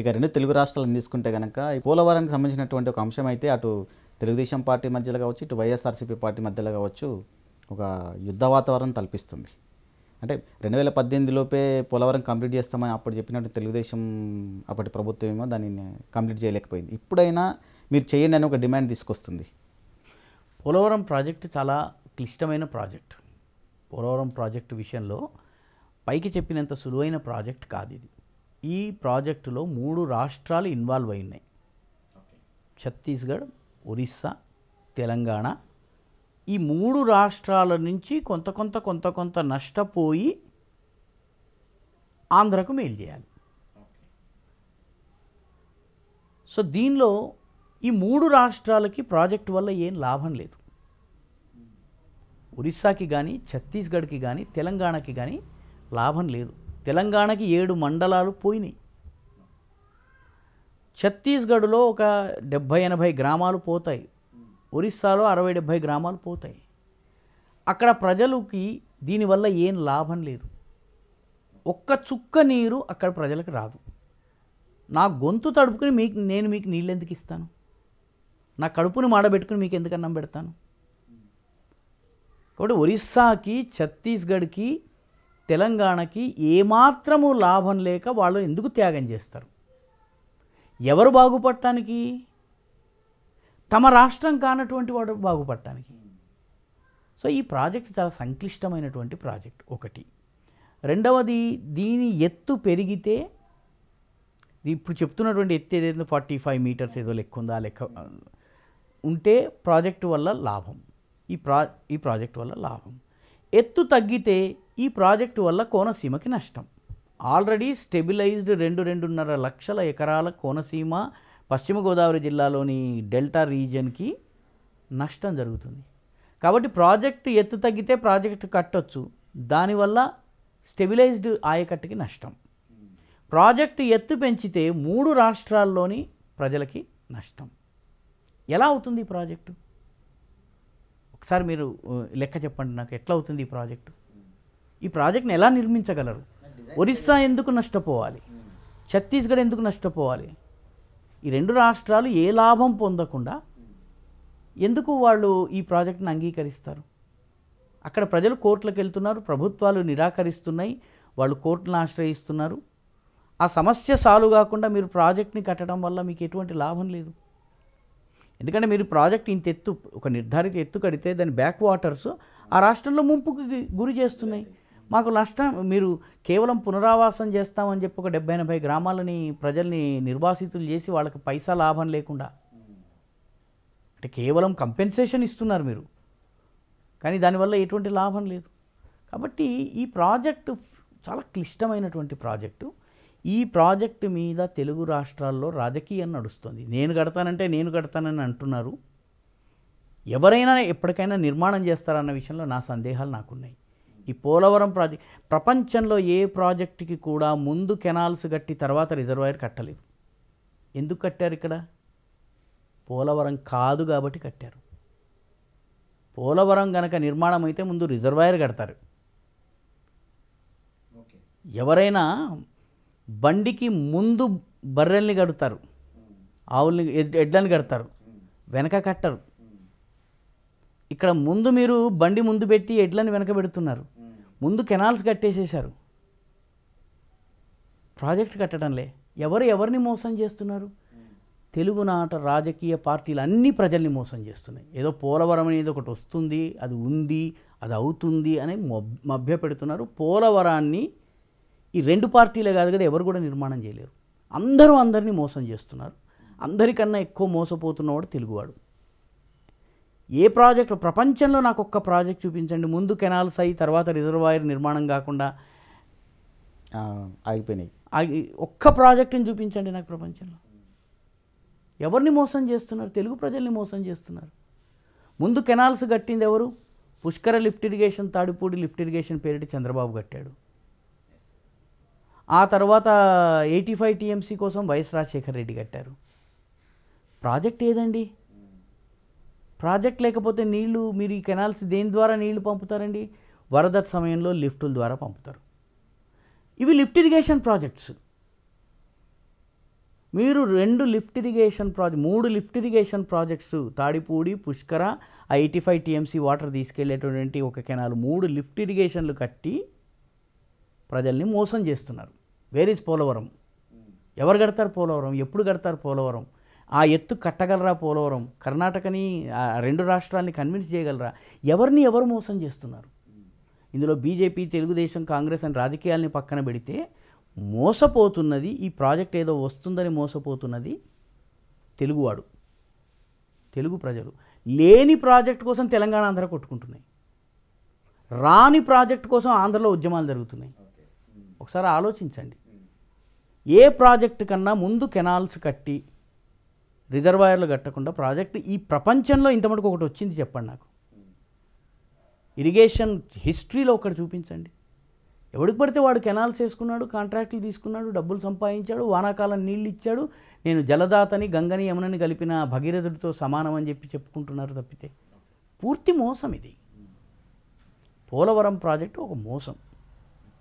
ఇక రెండు తెలుగు రాష్ట్రాలను తీసుకుంటే కనుక పోలవరానికి సంబంధించినటువంటి ఒక అంశం అయితే అటు తెలుగుదేశం పార్టీ మధ్యలో కావచ్చు ఇటు వైఎస్ఆర్సీపీ పార్టీ మధ్యలో కావచ్చు ఒక యుద్ధ వాతావరణం తలపిస్తుంది అంటే రెండు వేల పద్దెనిమిది లోపే పోలవరం కంప్లీట్ చేస్తామని అప్పుడు చెప్పినట్టు తెలుగుదేశం అప్పటి ప్రభుత్వం ఏమో దానిని కంప్లీట్ చేయలేకపోయింది ఇప్పుడైనా మీరు చేయండి అని ఒక డిమాండ్ తీసుకొస్తుంది పోలవరం ప్రాజెక్టు చాలా క్లిష్టమైన ప్రాజెక్ట్ పోలవరం ప్రాజెక్టు విషయంలో పైకి చెప్పినంత సులువైన ప్రాజెక్ట్ కాదు ఇది ఈ ప్రాజెక్టులో మూడు రాష్ట్రాలు ఇన్వాల్వ్ అయినాయి ఛత్తీస్గఢ్ ఒరిస్సా తెలంగాణ ఈ మూడు రాష్ట్రాల నుంచి కొంత కొంత కొంత కొంత నష్టపోయి ఆంధ్రకు మేలు చేయాలి సో దీనిలో ఈ మూడు రాష్ట్రాలకి ప్రాజెక్ట్ వల్ల ఏం లాభం లేదు ఒరిస్సాకి కానీ ఛత్తీస్గఢ్కి కానీ తెలంగాణకి కానీ లాభం లేదు తెలంగాణకి ఏడు మండలాలు పోయినాయి ఛత్తీస్గఢ్లో ఒక డెబ్భై ఎనభై గ్రామాలు పోతాయి ఒరిస్సాలో అరవై డెబ్భై గ్రామాలు పోతాయి అక్కడ ప్రజలకి దీనివల్ల ఏం లాభం లేదు ఒక్క చుక్క నీరు అక్కడ ప్రజలకు రాదు నా గొంతు తడుపుకుని మీకు నేను మీకు నీళ్ళు ఎందుకు ఇస్తాను నా కడుపుని మాడబెట్టుకుని మీకు ఎందుకన్నా పెడతాను కాబట్టి ఒరిస్సాకి ఛత్తీస్గఢ్కి తెలంగాణకి ఏమాత్రము లాభం లేక వాళ్ళు ఎందుకు త్యాగం చేస్తారు ఎవరు బాగుపడటానికి తమ రాష్ట్రం కానటువంటి వాడు బాగుపడటానికి సో ఈ ప్రాజెక్ట్ చాలా సంక్లిష్టమైనటువంటి ప్రాజెక్ట్ ఒకటి రెండవది దీని ఎత్తు పెరిగితే ఇప్పుడు చెప్తున్నటువంటి ఎత్తు ఏదైతే ఫార్టీ ఫైవ్ మీటర్స్ ఏదో లెక్క ఉందా లెక్క ఉంటే ప్రాజెక్టు వల్ల లాభం ఈ ప్రా ఈ ప్రాజెక్ట్ వల్ల లాభం ఎత్తు తగ్గితే ఈ ప్రాజెక్టు వల్ల కోనసీమకి నష్టం ఆల్రెడీ స్టెబిలైజ్డ్ రెండు రెండున్నర లక్షల ఎకరాల కోనసీమ పశ్చిమ గోదావరి జిల్లాలోని డెల్టా రీజియన్కి నష్టం జరుగుతుంది కాబట్టి ప్రాజెక్టు ఎత్తు తగ్గితే ప్రాజెక్టు కట్టొచ్చు దానివల్ల స్టెబిలైజ్డ్ ఆయకట్టుకి నష్టం ప్రాజెక్టు ఎత్తు పెంచితే మూడు రాష్ట్రాల్లోని ప్రజలకి నష్టం ఎలా అవుతుంది ఈ ప్రాజెక్టు ఒకసారి మీరు లెక్క చెప్పండి నాకు ఎట్లా అవుతుంది ఈ ప్రాజెక్టు ఈ ప్రాజెక్ట్ని ఎలా నిర్మించగలరు ఒరిస్సా ఎందుకు నష్టపోవాలి ఛత్తీస్గఢ్ ఎందుకు నష్టపోవాలి ఈ రెండు రాష్ట్రాలు ఏ లాభం పొందకుండా ఎందుకు వాళ్ళు ఈ ప్రాజెక్ట్ని అంగీకరిస్తారు అక్కడ ప్రజలు కోర్టులకు వెళ్తున్నారు ప్రభుత్వాలు నిరాకరిస్తున్నాయి వాళ్ళు కోర్టును ఆశ్రయిస్తున్నారు ఆ సమస్య సాలు కాకుండా మీరు ప్రాజెక్ట్ని కట్టడం వల్ల మీకు ఎటువంటి లాభం లేదు ఎందుకంటే మీరు ప్రాజెక్ట్ ఇంత ఎత్తు ఒక నిర్ధారిత ఎత్తు కడితే దాని బ్యాక్ వాటర్స్ ఆ రాష్ట్రంలో ముంపుకి గురి చేస్తున్నాయి మాకు నష్టం మీరు కేవలం పునరావాసం చేస్తామని చెప్పి ఒక డెబ్బై ఎనభై గ్రామాలని ప్రజల్ని నిర్వాసితులు చేసి వాళ్ళకి పైసా లాభం లేకుండా అంటే కేవలం కంపెన్సేషన్ ఇస్తున్నారు మీరు కానీ దానివల్ల ఎటువంటి లాభం లేదు కాబట్టి ఈ ప్రాజెక్టు చాలా క్లిష్టమైనటువంటి ప్రాజెక్టు ఈ ప్రాజెక్టు మీద తెలుగు రాష్ట్రాల్లో రాజకీయం నడుస్తుంది నేను కడతానంటే నేను కడతానని అంటున్నారు ఎవరైనా ఎప్పటికైనా నిర్మాణం చేస్తారన్న విషయంలో నా సందేహాలు నాకున్నాయి ఈ పోలవరం ప్రాజెక్ట్ ప్రపంచంలో ఏ ప్రాజెక్టుకి కూడా ముందు కెనాల్స్ కట్టి తర్వాత రిజర్వాయర్ కట్టలేదు ఎందుకు కట్టారు ఇక్కడ పోలవరం కాదు కాబట్టి కట్టారు పోలవరం గనక నిర్మాణం అయితే ముందు రిజర్వాయర్ కడతారు ఎవరైనా బండికి ముందు బర్రెల్ని కడతారు ఆవుల్ని ఎడ్లని కడతారు వెనక కట్టరు ఇక్కడ ముందు మీరు బండి ముందు పెట్టి ఎడ్లను వెనక పెడుతున్నారు ముందు కెనాల్స్ కట్టేసేశారు ప్రాజెక్ట్ కట్టడంలే ఎవరు ఎవరిని మోసం చేస్తున్నారు తెలుగునాట రాజకీయ పార్టీలు అన్ని ప్రజల్ని మోసం చేస్తున్నాయి ఏదో పోలవరం అనేది ఒకటి వస్తుంది అది ఉంది అది అవుతుంది అని మభ్య పెడుతున్నారు పోలవరాన్ని ఈ రెండు పార్టీలే కాదు కదా ఎవరు కూడా నిర్మాణం చేయలేరు అందరూ అందరినీ మోసం చేస్తున్నారు అందరికన్నా ఎక్కువ మోసపోతున్నవాడు తెలుగువాడు ఏ ప్రాజెక్టు ప్రపంచంలో నాకు ఒక్క ప్రాజెక్ట్ చూపించండి ముందు కెనాల్స్ అయ్యి తర్వాత రిజర్వాయర్ నిర్మాణం కాకుండా ఆగిపోయినాయి ఆగి ఒక్క ప్రాజెక్టుని చూపించండి నాకు ప్రపంచంలో ఎవరిని మోసం చేస్తున్నారు తెలుగు ప్రజల్ని మోసం చేస్తున్నారు ముందు కెనాల్స్ కట్టింది ఎవరు Pushkara lift irrigation Tadipudi lift irrigation పేరిటి చంద్రబాబు కట్టాడు ఆ తర్వాత ఎయిటీ ఫైవ్ టీఎంసీ కోసం వైఎస్ రాజశేఖర్ రెడ్డి కట్టారు ప్రాజెక్ట్ ఏదండి ప్రాజెక్ట్ లేకపోతే నీళ్లు మీరు ఈ కెనాల్స్ దేని ద్వారా నీళ్లు పంపుతారండి వరద సమయంలో లిఫ్టుల ద్వారా పంపుతారు ఇవి లిఫ్ట్ ఇరిగేషన్ ప్రాజెక్ట్స్ మీరు రెండు లిఫ్ట్ ఇరిగేషన్ ప్రాజెక్ట్ మూడు lift irrigation projects Tadipudi Pushkara eighty five TMC water తీసుకెళ్లేటువంటి ఒక కెనాల్ మూడు లిఫ్ట్ ఇరిగేషన్లు కట్టి ప్రజల్ని మోసం చేస్తున్నారు వేర్ ఈజ్ పోలవరం ఎవరు కడతారు పోలవరం ఎప్పుడు కడతారు పోలవరం ఆ ఎత్తు కట్టగలరా పోలవరం కర్ణాటకని రెండు రాష్ట్రాలని కన్విన్స్ చేయగలరా ఎవరిని ఎవరు మోసం చేస్తున్నారు ఇందులో బీజేపీ తెలుగుదేశం కాంగ్రెస్ అని రాజకీయాలని పక్కన పెడితే మోసపోతున్నది ఈ ప్రాజెక్ట్ ఏదో వస్తుందని మోసపోతున్నది తెలుగువాడు తెలుగు ప్రజలు లేని ప్రాజెక్ట్ కోసం తెలంగాణ ఆంధ్ర కొట్టుకుంటున్నాయి రాని ప్రాజెక్ట్ కోసం ఆంధ్రలో ఉద్యమాలు జరుగుతున్నాయి ఒకసారి ఆలోచించండి ఏ ప్రాజెక్టు కన్నా ముందు కెనాల్స్ కట్టి రిజర్వాయర్లు కట్టకుండా ప్రాజెక్ట్ ఈ ప్రపంచంలో ఇంత మటుకు ఒకటి వచ్చింది చెప్పండి నాకు ఇరిగేషన్ హిస్టరీలో ఒకటి చూపించండి ఎవడికి పడితే వాడు కెనాల్స్ వేసుకున్నాడు కాంట్రాక్టులు తీసుకున్నాడు డబ్బులు సంపాదించాడు వానాకాలం నీళ్ళు ఇచ్చాడు నేను జలదాతని గంగని యమునని కలిపిన భగీరథుడితో సమానం అని చెప్పి చెప్పుకుంటున్నారు తప్పితే పూర్తి మోసం ఇది పోలవరం ప్రాజెక్టు ఒక మోసం